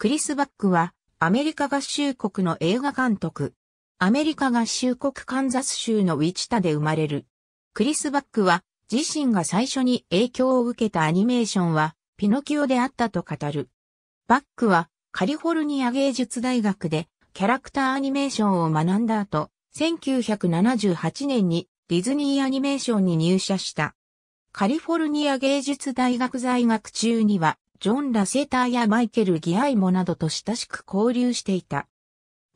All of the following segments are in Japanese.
クリス・バックは、アメリカ合衆国の映画監督。アメリカ合衆国カンザス州のウィチタで生まれる。クリス・バックは、自身が最初に影響を受けたアニメーションは、ピノキオであったと語る。バックは、カリフォルニア芸術大学で、キャラクターアニメーションを学んだ後、1978年にディズニーアニメーションに入社した。カリフォルニア芸術大学在学中には、ジョン・ラセターやマイケル・ギアイモなどと親しく交流していた。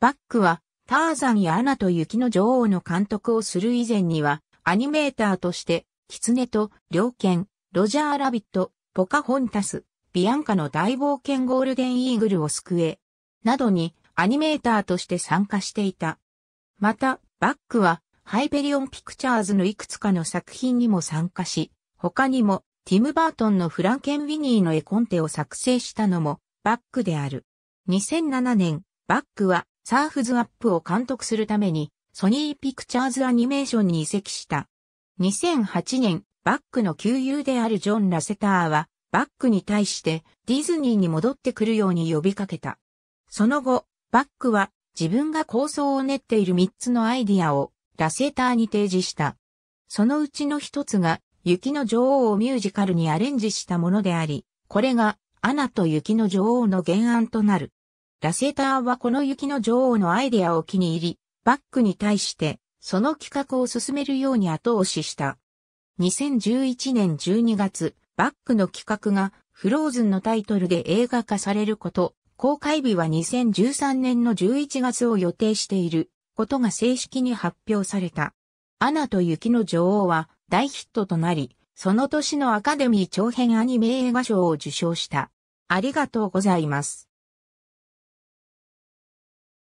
バックは、ターザンやアナと雪の女王の監督をする以前には、アニメーターとして、キツネと、猟犬、ロジャー・ラビット、ポカホンタス、ビアンカの大冒険ゴールデンイーグルを救え、などにアニメーターとして参加していた。また、バックはハイベリオンピクチャーズのいくつかの作品にも参加し、他にもティム・バートンのフランケン・ウィニーの絵コンテを作成したのもバックである。2007年、バックはサーフズ・アップを監督するためにソニー・ピクチャーズ・アニメーションに移籍した。2008年、バックの旧友であるジョン・ラセターはバックに対してディズニーに戻ってくるように呼びかけた。その後、バックは自分が構想を練っている3つのアイディアをラセターに提示した。そのうちの一つが雪の女王をミュージカルにアレンジしたものであり、これが、アナと雪の女王の原案となる。ラセーターはこの雪の女王のアイデアを気に入り、バックに対して、その企画を進めるように後押しした。2011年12月、バックの企画が、フローズンのタイトルで映画化されること、公開日は2013年の11月を予定していることが正式に発表された。アナと雪の女王は大ヒットとなり、その年のアカデミー長編アニメ映画賞を受賞した。ありがとうございます。